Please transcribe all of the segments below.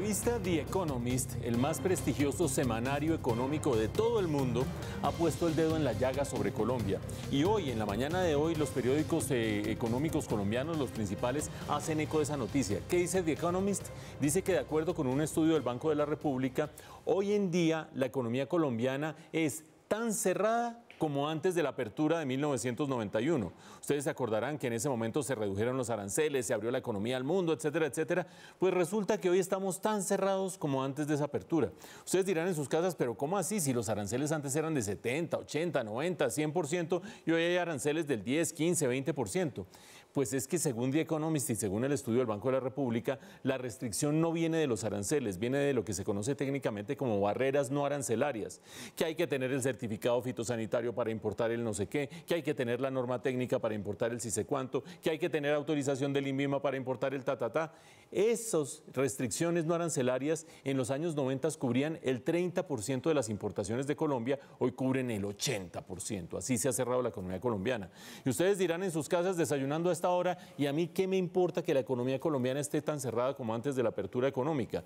revista The Economist, el más prestigioso semanario económico de todo el mundo, ha puesto el dedo en la llaga sobre Colombia. Y hoy, en la mañana de hoy, los periódicos eh, económicos colombianos, los principales, hacen eco de esa noticia. ¿Qué dice The Economist? Dice que de acuerdo con un estudio del Banco de la República, hoy en día la economía colombiana es tan cerrada como antes de la apertura de 1991. Ustedes se acordarán que en ese momento se redujeron los aranceles, se abrió la economía al mundo, etcétera, etcétera. Pues resulta que hoy estamos tan cerrados como antes de esa apertura. Ustedes dirán en sus casas, pero ¿cómo así? Si los aranceles antes eran de 70, 80, 90, 100% y hoy hay aranceles del 10, 15, 20%. Pues es que según The Economist y según el estudio del Banco de la República, la restricción no viene de los aranceles, viene de lo que se conoce técnicamente como barreras no arancelarias, que hay que tener el certificado fitosanitario para importar el no sé qué, que hay que tener la norma técnica para importar el si sé cuánto, que hay que tener autorización del INVIMA para importar el ta ta ta. Esas restricciones no arancelarias en los años 90 cubrían el 30% de las importaciones de Colombia, hoy cubren el 80%. Así se ha cerrado la economía colombiana. Y ustedes dirán en sus casas desayunando esta ahora y a mí qué me importa que la economía colombiana esté tan cerrada como antes de la apertura económica.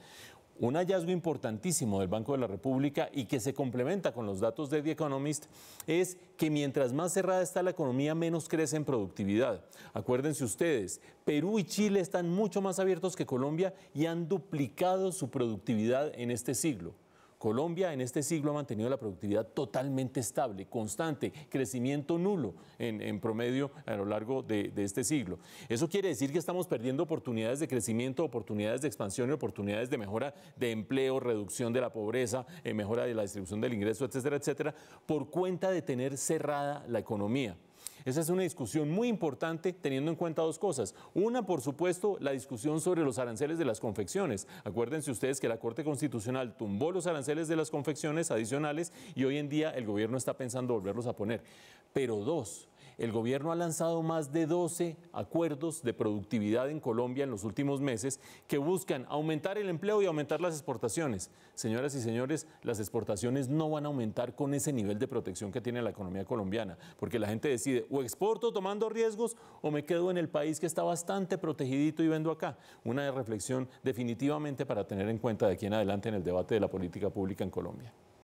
Un hallazgo importantísimo del Banco de la República y que se complementa con los datos de The Economist es que mientras más cerrada está la economía, menos crece en productividad. Acuérdense ustedes, Perú y Chile están mucho más abiertos que Colombia y han duplicado su productividad en este siglo. Colombia en este siglo ha mantenido la productividad totalmente estable, constante, crecimiento nulo en, promedio a lo largo de, de, este siglo. Eso quiere decir que estamos perdiendo oportunidades de crecimiento, oportunidades de expansión y oportunidades de mejora de empleo, reducción de la pobreza, eh, mejora de la distribución del ingreso, etcétera, etcétera, por cuenta de tener cerrada la economía. Esa es una discusión muy importante teniendo en cuenta dos cosas. Una, por supuesto, la discusión sobre los aranceles de las confecciones. Acuérdense ustedes que la Corte Constitucional tumbó los aranceles de las confecciones adicionales y hoy en día el gobierno está pensando volverlos a poner. Pero dos, el gobierno ha lanzado más de 12 acuerdos de productividad en Colombia en los últimos meses que buscan aumentar el empleo y aumentar las exportaciones. Señoras y señores, las exportaciones no van a aumentar con ese nivel de protección que tiene la economía colombiana, porque la gente decide o exporto tomando riesgos o me quedo en el país que está bastante protegidito y vendo acá. Una reflexión definitivamente para tener en cuenta de aquí en adelante en el debate de la política pública en Colombia.